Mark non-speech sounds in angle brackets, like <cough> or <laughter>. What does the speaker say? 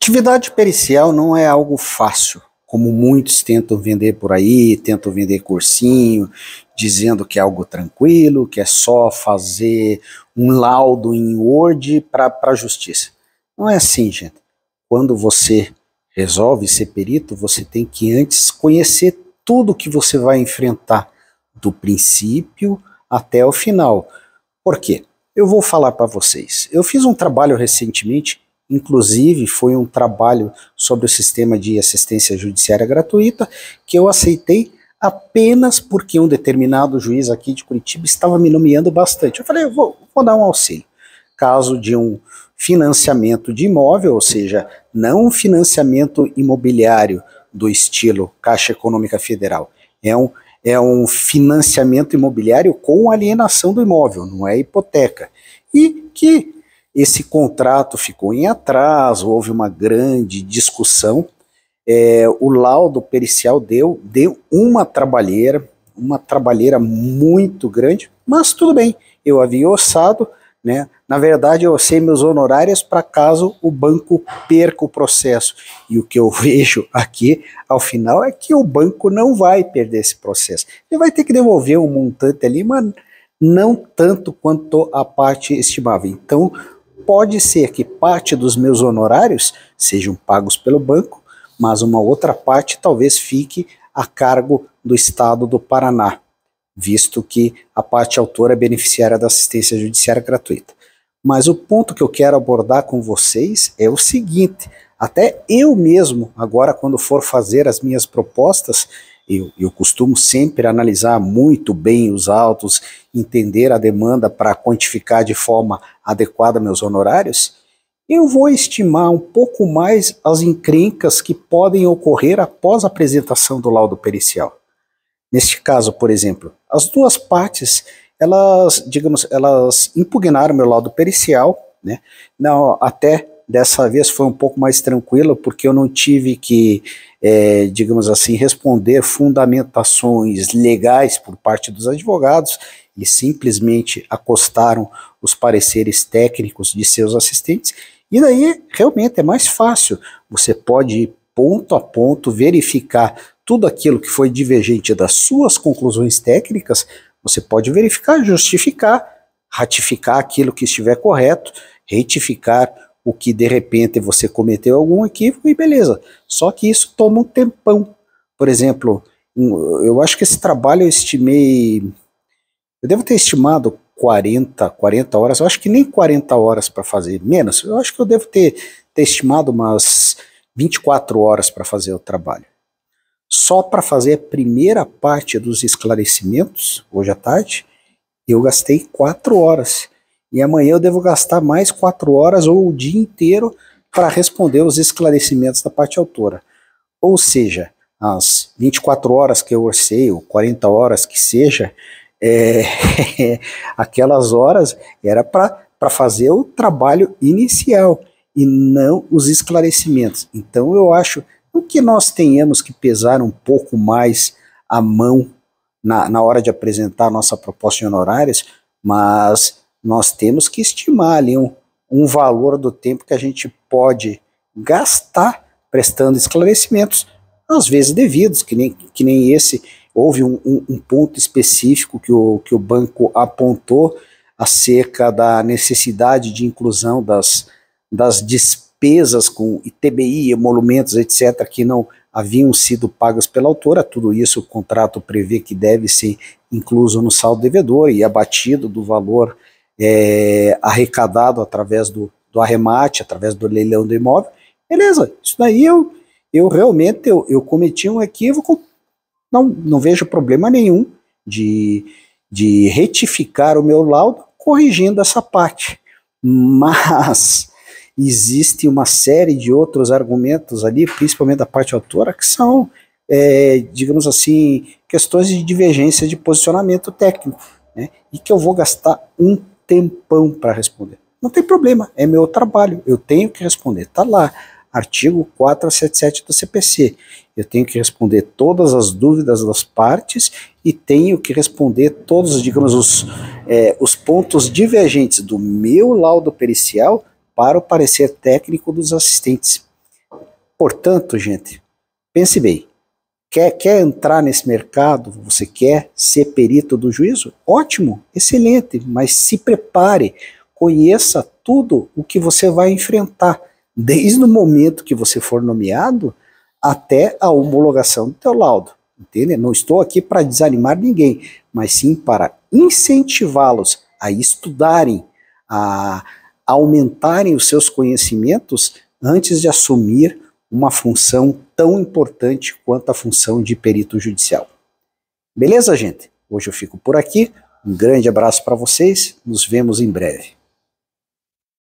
Atividade pericial não é algo fácil, como muitos tentam vender por aí, tentam vender cursinho, dizendo que é algo tranquilo, que é só fazer um laudo em Word para a justiça. Não é assim, gente. Quando você resolve ser perito, você tem que antes conhecer tudo que você vai enfrentar, do princípio até o final. Por quê? Eu vou falar para vocês. Eu fiz um trabalho recentemente Inclusive, foi um trabalho sobre o sistema de assistência judiciária gratuita que eu aceitei apenas porque um determinado juiz aqui de Curitiba estava me nomeando bastante. Eu falei, eu vou, vou dar um auxílio. Caso de um financiamento de imóvel, ou seja, não um financiamento imobiliário do estilo Caixa Econômica Federal. É um, é um financiamento imobiliário com alienação do imóvel, não é hipoteca. E que esse contrato ficou em atraso, houve uma grande discussão. É, o laudo pericial deu, deu uma trabalheira, uma trabalheira muito grande, mas tudo bem, eu havia orçado, né? Na verdade, eu sei meus honorários para caso o banco perca o processo. E o que eu <laughs> vejo aqui, ao final, é que o banco não vai perder esse processo. Ele vai ter que devolver um montante ali, mas não tanto quanto a parte estimável. Então, pode ser que parte dos meus honorários sejam pagos pelo banco, mas uma outra parte talvez fique a cargo do Estado do Paraná, visto que a parte autora é beneficiária da assistência judiciária gratuita. Mas o ponto que eu quero abordar com vocês é o seguinte: até eu mesmo, agora quando for fazer as minhas propostas, eu, eu costumo sempre analisar muito bem os autos, entender a demanda para quantificar de forma adequada meus honorários, eu vou estimar um pouco mais as encrencas que podem ocorrer após a apresentação do laudo pericial. Neste caso, por exemplo, as duas partes, elas, digamos, elas impugnaram meu laudo pericial, né, não, até Dessa vez foi um pouco mais tranquila, porque eu não tive que, é, digamos assim, responder fundamentações legais por parte dos advogados e simplesmente acostaram os pareceres técnicos de seus assistentes. E daí realmente é mais fácil. Você pode ir ponto a ponto, verificar tudo aquilo que foi divergente das suas conclusões técnicas, você pode verificar, justificar, ratificar aquilo que estiver correto, retificar o que de repente você cometeu algum equívoco e beleza. Só que isso toma um tempão. Por exemplo, eu acho que esse trabalho eu estimei. Eu devo ter estimado 40, 40 horas. Eu acho que nem 40 horas para fazer, menos. Eu acho que eu devo ter, ter estimado umas 24 horas para fazer o trabalho. Só para fazer a primeira parte dos esclarecimentos, hoje à tarde, eu gastei 4 horas. E amanhã eu devo gastar mais quatro horas ou o dia inteiro para responder os esclarecimentos da parte autora. Ou seja, as 24 horas que eu orceio, 40 horas que seja, é, <laughs> aquelas horas era para fazer o trabalho inicial e não os esclarecimentos. Então eu acho que nós tenhamos que pesar um pouco mais a mão na, na hora de apresentar a nossa proposta de honorários, mas nós temos que estimar ali um, um valor do tempo que a gente pode gastar prestando esclarecimentos, às vezes devidos, que nem, que nem esse. Houve um, um, um ponto específico que o, que o banco apontou acerca da necessidade de inclusão das, das despesas com ITBI, emolumentos, etc., que não haviam sido pagas pela autora. Tudo isso o contrato prevê que deve ser incluso no saldo devedor e abatido do valor é, arrecadado através do, do arremate, através do leilão do imóvel, beleza, isso daí eu, eu realmente eu, eu cometi um equívoco, não, não vejo problema nenhum de, de retificar o meu laudo corrigindo essa parte. Mas existe uma série de outros argumentos ali, principalmente da parte autora, que são, é, digamos assim, questões de divergência de posicionamento técnico, né? e que eu vou gastar um tempão para responder. Não tem problema, é meu trabalho, eu tenho que responder. Está lá, artigo 477 do CPC. Eu tenho que responder todas as dúvidas das partes e tenho que responder todos, digamos, os, é, os pontos divergentes do meu laudo pericial para o parecer técnico dos assistentes. Portanto, gente, pense bem. Quer, quer entrar nesse mercado? Você quer ser perito do juízo? Ótimo, excelente, mas se prepare, conheça tudo o que você vai enfrentar, desde o momento que você for nomeado até a homologação do teu laudo. Entende? Não estou aqui para desanimar ninguém, mas sim para incentivá-los a estudarem, a aumentarem os seus conhecimentos antes de assumir uma função tão importante quanto a função de perito judicial. Beleza, gente? Hoje eu fico por aqui. Um grande abraço para vocês. Nos vemos em breve.